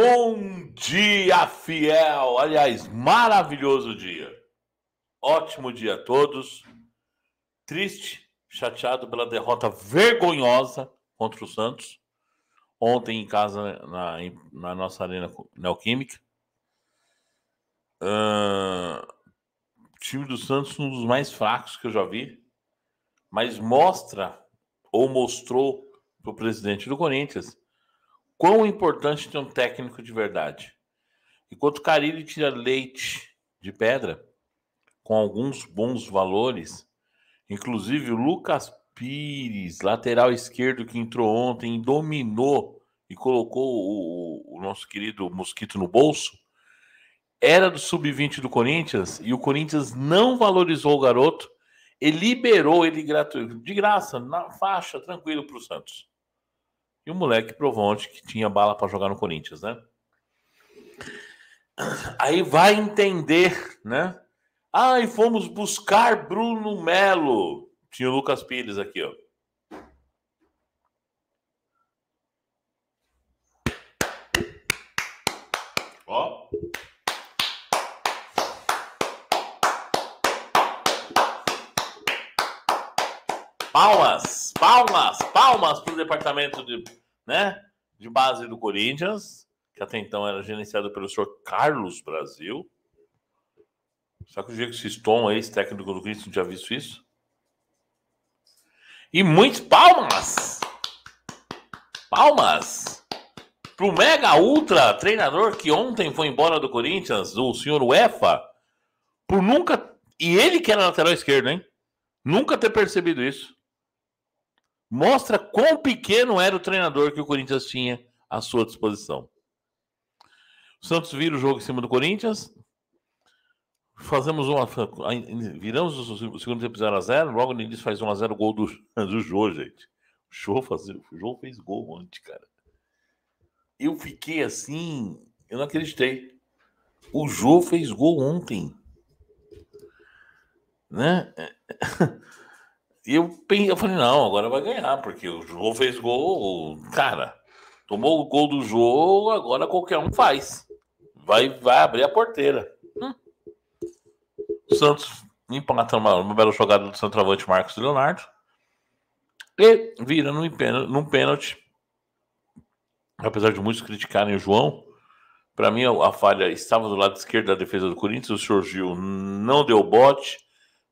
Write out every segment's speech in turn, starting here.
Bom dia, fiel! Aliás, maravilhoso dia. Ótimo dia a todos. Triste, chateado pela derrota vergonhosa contra o Santos. Ontem em casa, na, na nossa arena neoquímica. Uh, time do Santos, um dos mais fracos que eu já vi. Mas mostra, ou mostrou para o presidente do Corinthians quão importante ter um técnico de verdade. Enquanto Carille tira leite de pedra, com alguns bons valores, inclusive o Lucas Pires, lateral esquerdo que entrou ontem, dominou e colocou o, o nosso querido Mosquito no bolso, era do sub-20 do Corinthians e o Corinthians não valorizou o garoto e liberou ele gratuito, de graça, na faixa, tranquilo para o Santos. E o moleque Provonte, que tinha bala para jogar no Corinthians, né? Aí vai entender, né? Ah, e fomos buscar Bruno Melo. Tinha o Lucas Pires aqui, ó. Palmas, palmas para o departamento de, né, de base do Corinthians, que até então era gerenciado pelo senhor Carlos Brasil. Só que o Diego Siston, ex-técnico do Corinthians, não tinha visto isso. E muitas palmas! Palmas! Pro mega ultra treinador que ontem foi embora do Corinthians, o senhor UEFA, por nunca. E ele que era lateral esquerdo, hein? Nunca ter percebido isso mostra quão pequeno era o treinador que o Corinthians tinha à sua disposição. O Santos vira o jogo em cima do Corinthians. Fazemos uma. Viramos o segundo tempo 0x0. Logo no início faz 1x0 o gol do, do Jô, gente. O Jô, faz, o Jô fez gol ontem, cara. Eu fiquei assim. Eu não acreditei. O Jô fez gol ontem. Né? E eu, eu falei, não, agora vai ganhar, porque o João fez gol, cara, tomou o gol do jogo agora qualquer um faz. Vai, vai abrir a porteira. Hum. Santos empata uma, uma bela jogada do centroavante Marcos Leonardo. E vira num, num pênalti. Apesar de muitos criticarem o João, para mim a falha estava do lado esquerdo da defesa do Corinthians, surgiu, não deu bote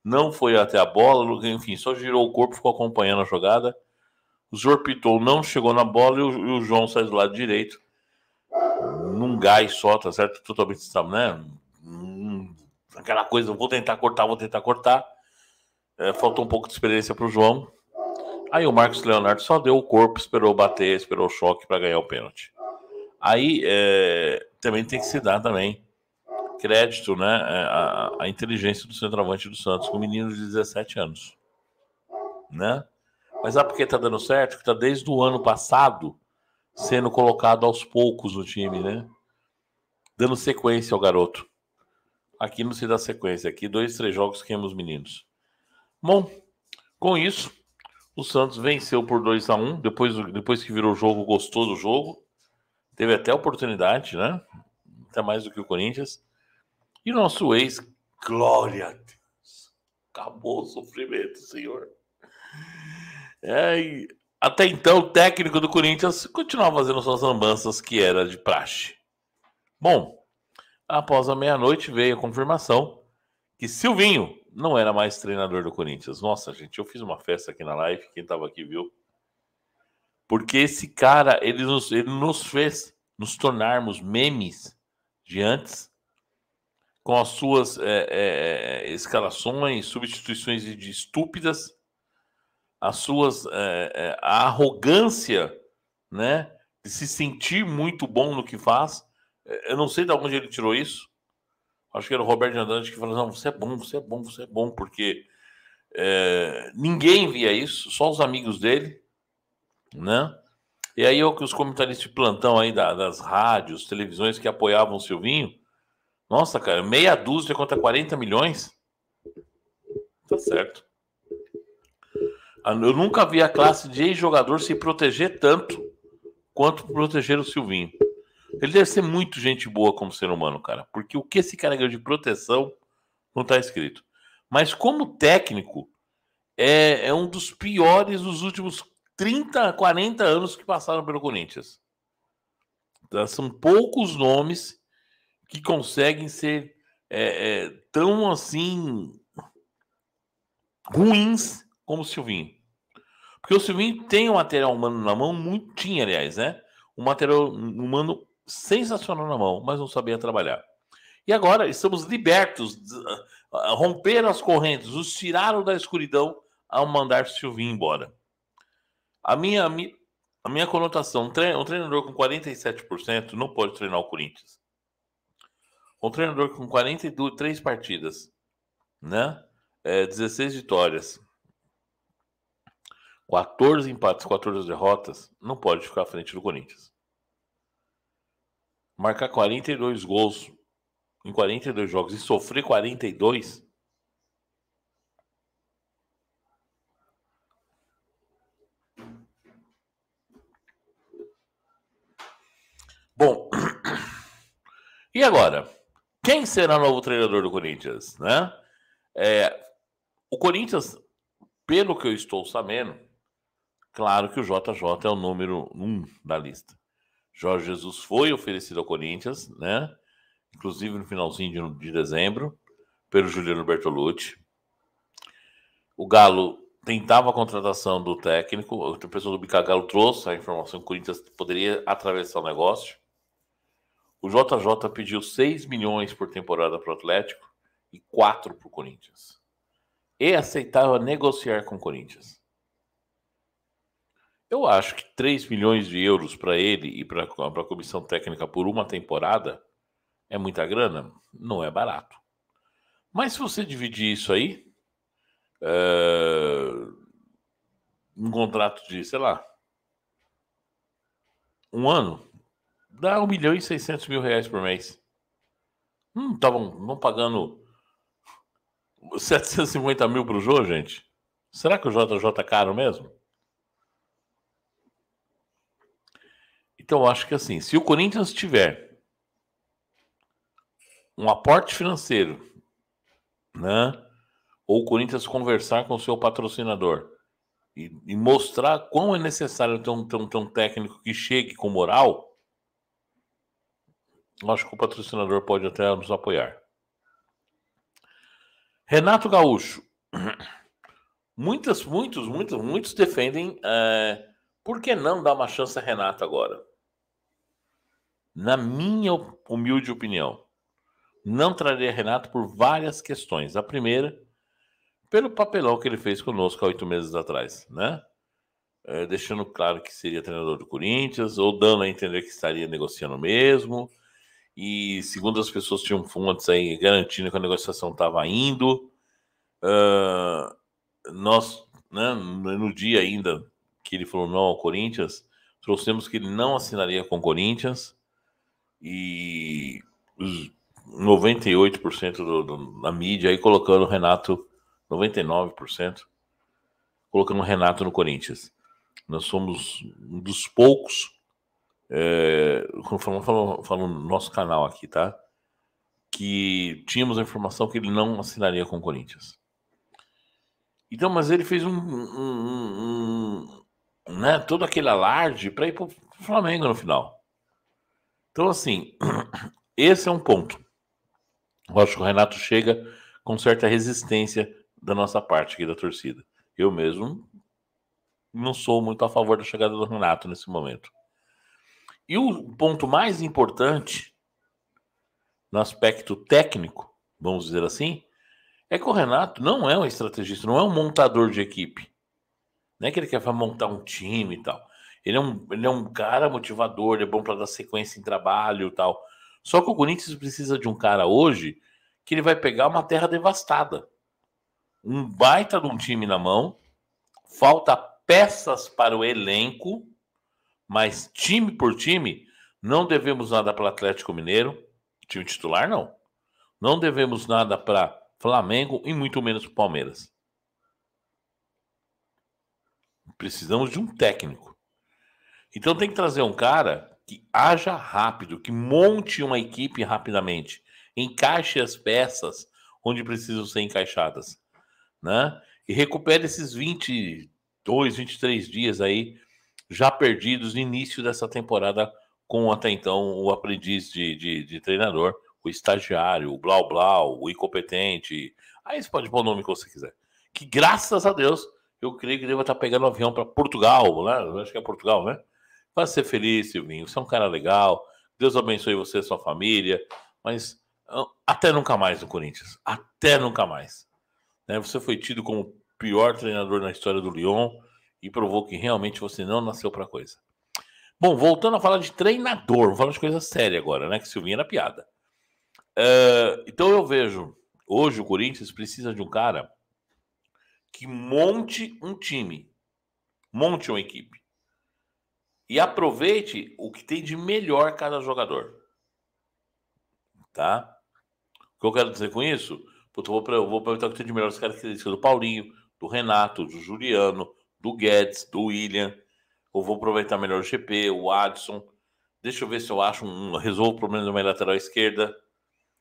não foi até a bola, enfim, só girou o corpo, ficou acompanhando a jogada. O Zorpitou não chegou na bola e o, e o, João sai do lado direito, num gás só, tá certo? Totalmente, né? Aquela coisa, vou tentar cortar, vou tentar cortar. É, faltou um pouco de experiência para o João. Aí o Marcos Leonardo só deu o corpo, esperou bater, esperou o choque para ganhar o pênalti. Aí é, também tem que se dar também crédito né, é, a, a inteligência do centroavante do Santos, com um menino de 17 anos. Né? Mas a porque está dando certo? Que está desde o ano passado sendo colocado aos poucos no time, né? Dando sequência ao garoto. Aqui não se dá sequência. Aqui dois, três jogos queima os meninos. Bom, com isso, o Santos venceu por 2 a 1 um, depois, depois que virou o jogo, gostou do jogo. Teve até oportunidade, né? Até mais do que o Corinthians. E nosso ex, glória a Deus, acabou o sofrimento, Senhor. É, até então, o técnico do Corinthians continuava fazendo suas lambanças, que era de praxe. Bom, após a meia-noite veio a confirmação que Silvinho não era mais treinador do Corinthians. Nossa, gente, eu fiz uma festa aqui na live, quem estava aqui viu. Porque esse cara, ele nos, ele nos fez nos tornarmos memes de antes com as suas é, é, escalações, substituições de estúpidas, as suas é, a arrogância, né, de se sentir muito bom no que faz. Eu não sei de onde ele tirou isso. Acho que era o Roberto de Andrade que falou: não, você é bom, você é bom, você é bom, porque ninguém via isso, só os amigos dele, né? E aí é o que os comentaristas de plantão aí das rádios, televisões que apoiavam o Silvinho nossa, cara, meia dúzia contra 40 milhões? Tá certo. Ah, eu nunca vi a classe de ex-jogador se proteger tanto quanto proteger o Silvinho. Ele deve ser muito gente boa como ser humano, cara. Porque o que esse cara ganhou de proteção não tá escrito. Mas como técnico, é, é um dos piores dos últimos 30, 40 anos que passaram pelo Corinthians. Então, são poucos nomes que conseguem ser é, é, tão assim ruins como o Silvinho. Porque o Silvinho tem um material humano na mão, muito, tinha, aliás, né? Um material humano sensacional na mão, mas não sabia trabalhar. E agora estamos libertos, romperam as correntes, os tiraram da escuridão ao mandar o Silvinho embora. A minha, a minha conotação, um treinador com 47% não pode treinar o Corinthians. Um treinador com 43 partidas, né? É, 16 vitórias, 14 empates, 14 derrotas, não pode ficar à frente do Corinthians. Marcar 42 gols em 42 jogos e sofrer 42 Bom, e agora? Quem será o novo treinador do Corinthians? Né? É, o Corinthians, pelo que eu estou sabendo, claro que o JJ é o número um da lista. Jorge Jesus foi oferecido ao Corinthians, né? Inclusive no finalzinho de, de dezembro, pelo Juliano Bertolucci. O Galo tentava a contratação do técnico, Outra pessoa do Bicagalo trouxe a informação que o Corinthians poderia atravessar o negócio. O JJ pediu 6 milhões por temporada para o Atlético e 4 para o Corinthians. E aceitava negociar com o Corinthians. Eu acho que 3 milhões de euros para ele e para a comissão técnica por uma temporada é muita grana? Não é barato. Mas se você dividir isso aí, é, um contrato de, sei lá, um ano, dá 1 milhão e 600 mil reais por mês. Estavam hum, tá não pagando 750 mil para o Jô, gente. Será que o JJ é tá caro mesmo? Então, eu acho que assim, se o Corinthians tiver um aporte financeiro, né? Ou o Corinthians conversar com o seu patrocinador e, e mostrar quão é necessário ter um, ter um, ter um técnico que chegue com moral, Acho que o patrocinador pode até nos apoiar. Renato Gaúcho. Muitas, muitos, muitos, muitos defendem. É, por que não dar uma chance a Renato agora? Na minha humilde opinião, não traria Renato por várias questões. A primeira, pelo papelão que ele fez conosco há oito meses atrás, né? É, deixando claro que seria treinador do Corinthians, ou dando a entender que estaria negociando mesmo e segundo as pessoas tinham fontes aí garantindo que a negociação estava indo. Uh, nós, né, no dia ainda que ele falou não ao Corinthians, trouxemos que ele não assinaria com o Corinthians e os 98% do, do, da mídia aí colocando o Renato, 99%, colocando o Renato no Corinthians. Nós somos um dos poucos é, falando, falando, falando no nosso canal aqui, tá? Que tínhamos a informação que ele não assinaria com o Corinthians. Então, mas ele fez um, um, um, um né, todo aquele alarde para ir para o Flamengo no final. Então, assim, esse é um ponto. Eu acho que o Renato chega com certa resistência da nossa parte aqui da torcida. Eu mesmo não sou muito a favor da chegada do Renato nesse momento. E o ponto mais importante no aspecto técnico, vamos dizer assim, é que o Renato não é um estrategista, não é um montador de equipe. Não é que ele quer montar um time e tal. Ele é um, ele é um cara motivador, ele é bom para dar sequência em trabalho e tal. Só que o Corinthians precisa de um cara hoje que ele vai pegar uma terra devastada. Um baita de um time na mão, falta peças para o elenco mas time por time, não devemos nada para Atlético Mineiro, time titular não. Não devemos nada para Flamengo e muito menos para Palmeiras. Precisamos de um técnico. Então tem que trazer um cara que haja rápido, que monte uma equipe rapidamente, encaixe as peças onde precisam ser encaixadas, né? E recupere esses 22, 23 dias aí já perdidos no início dessa temporada com até então o aprendiz de, de, de treinador, o estagiário, o blau blau, o incompetente. Aí você pode pôr o nome que você quiser. Que graças a Deus, eu creio que deva estar tá pegando um avião para Portugal, né? acho que é Portugal, né? Vai ser feliz, Silvinho. Você é um cara legal. Deus abençoe você e sua família. Mas até nunca mais no Corinthians. Até nunca mais. Né? Você foi tido como o pior treinador na história do Lyon e provou que realmente você não nasceu para coisa. Bom, voltando a falar de treinador, vamos falar de coisa séria agora, né? Que Silvinha era piada. Uh, então eu vejo, hoje o Corinthians precisa de um cara que monte um time, monte uma equipe e aproveite o que tem de melhor cada jogador. Tá? O que eu quero dizer com isso? Puto, eu vou, eu vou perguntar o que tem de melhor as características do Paulinho, do Renato, do Juliano, do Guedes, do William. Eu vou aproveitar melhor o GP, o Adson. Deixa eu ver se eu acho um. Resolvo o problema da minha lateral esquerda.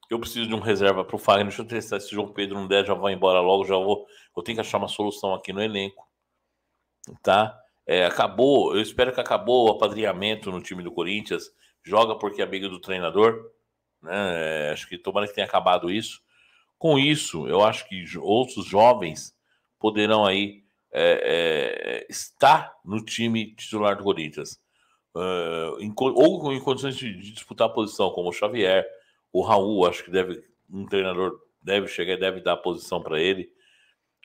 Eu preciso de um reserva para o Fagner. Deixa eu testar se o João Pedro não der, já vai embora logo. Já vou. Eu tenho que achar uma solução aqui no elenco. Tá? É, acabou. Eu espero que acabou o apadrinhamento no time do Corinthians. Joga porque é amigo do treinador. Né? É, acho que tomara que tenha acabado isso. Com isso, eu acho que outros jovens poderão aí é, é, está no time titular do Corinthians. Uh, em, ou em condições de, de, disputar a posição, como o Xavier, o Raul, acho que deve um treinador deve chegar e deve dar a posição para ele.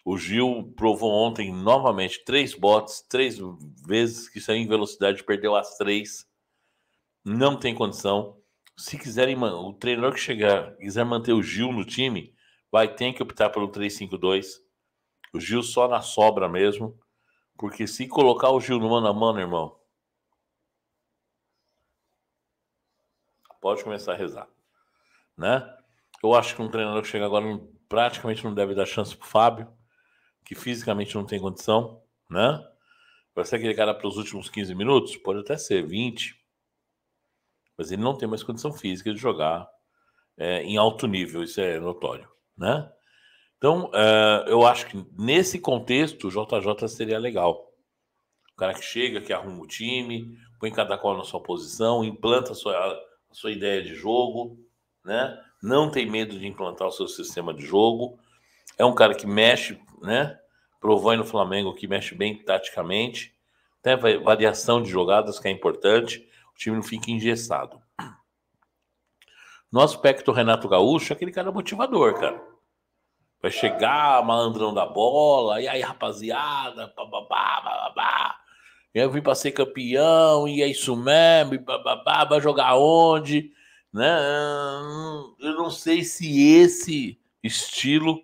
O Gil provou ontem novamente três botes, três vezes que saiu em velocidade, perdeu as três. Não tem condição. Se quiserem, o treinador que chegar quiser manter o Gil no time, vai ter que optar pelo 352 o Gil só na sobra mesmo. Porque se colocar o Gil no mano a mano, irmão. Pode começar a rezar. Né? Eu acho que um treinador que chega agora praticamente não deve dar chance pro Fábio, que fisicamente não tem condição, né? Vai ser aquele cara para os últimos 15 minutos? Pode até ser, 20. Mas ele não tem mais condição física de jogar é, em alto nível, isso é notório, né? Então, uh, eu acho que nesse contexto, o JJ seria legal. O cara que chega, que arruma o time, põe cada qual na sua posição, implanta a sua, a sua ideia de jogo, né? Não tem medo de implantar o seu sistema de jogo. É um cara que mexe, né? Provou no Flamengo que mexe bem taticamente. Tem variação de jogadas que é importante. O time não fica engessado. No aspecto Renato Gaúcho, é aquele cara motivador, cara Vai chegar, malandrão da bola, e aí, rapaziada, bababá, bababá. Eu vim para ser campeão, e é isso mesmo, e bababá, vai jogar onde? Né? Eu não sei se esse estilo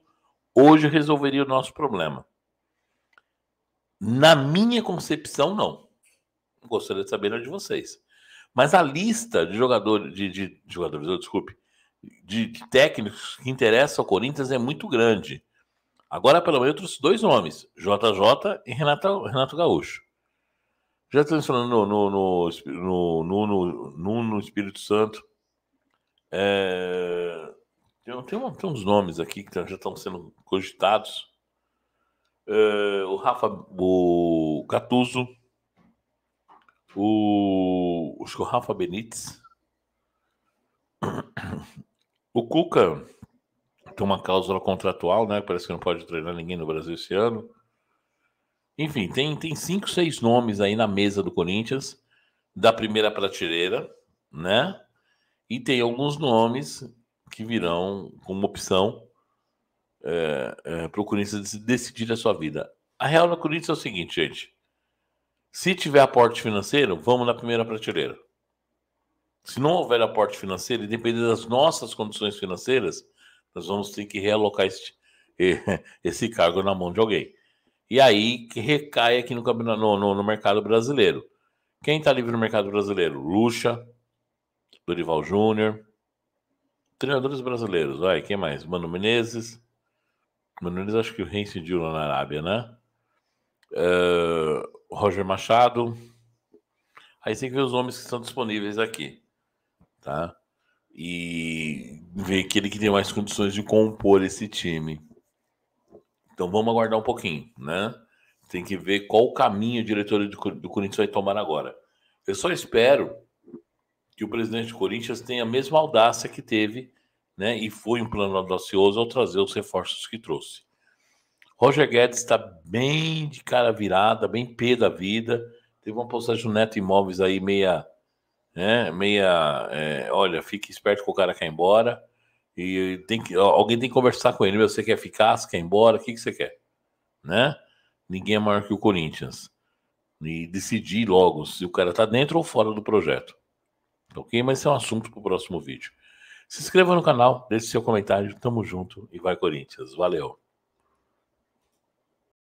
hoje resolveria o nosso problema. Na minha concepção, não. Gostaria de saber a de vocês. Mas a lista de jogadores, de, de jogadores, desculpe, de técnicos que interessa ao Corinthians é muito grande. Agora, pelo menos, os dois nomes: JJ e Renato, Renato Gaúcho. Já tá estou falando no, no, no, no, no, no, Espírito Santo. É... Tem, tem, uma, tem uns nomes aqui que já estão sendo cogitados. É, o Rafa, o Catuzo, o, acho que o Rafa Benítez. O Cuca tem uma cláusula contratual, né? Parece que não pode treinar ninguém no Brasil esse ano. Enfim, tem, tem cinco, seis nomes aí na mesa do Corinthians, da primeira prateleira, né? E tem alguns nomes que virão como opção é, é, para o Corinthians decidir a sua vida. A real no Corinthians é o seguinte, gente. Se tiver aporte financeiro, vamos na primeira prateleira. Se não houver aporte financeiro, e depender das nossas condições financeiras, nós vamos ter que realocar este, esse cargo na mão de alguém. E aí que recai aqui no, no, no mercado brasileiro. Quem está livre no mercado brasileiro? Lucha, Dorival Júnior, treinadores brasileiros. Olha quem mais? Mano Menezes. Mano Menezes acho que o reincidiu lá na Arábia, né? Uh, Roger Machado. Aí tem que ver os homens que estão disponíveis aqui tá? E ver aquele que tem mais condições de compor esse time. Então vamos aguardar um pouquinho, né? Tem que ver qual o caminho a diretoria do, do Corinthians vai tomar agora. Eu só espero que o presidente do Corinthians tenha a mesma audácia que teve, né? E foi um plano audacioso ao trazer os reforços que trouxe. Roger Guedes está bem de cara virada, bem pé da vida. Teve uma postagem do Neto Imóveis aí meia né? Meia, é, olha, fique esperto que o cara quer ir embora e tem que, ó, alguém tem que conversar com ele. você quer ficar? Você quer ir embora? O que, que você quer? Né? Ninguém é maior que o Corinthians. E decidir logo se o cara tá dentro ou fora do projeto. Ok? Mas esse é um assunto para o próximo vídeo. Se inscreva no canal, deixe seu comentário. Tamo junto e vai, Corinthians. Valeu!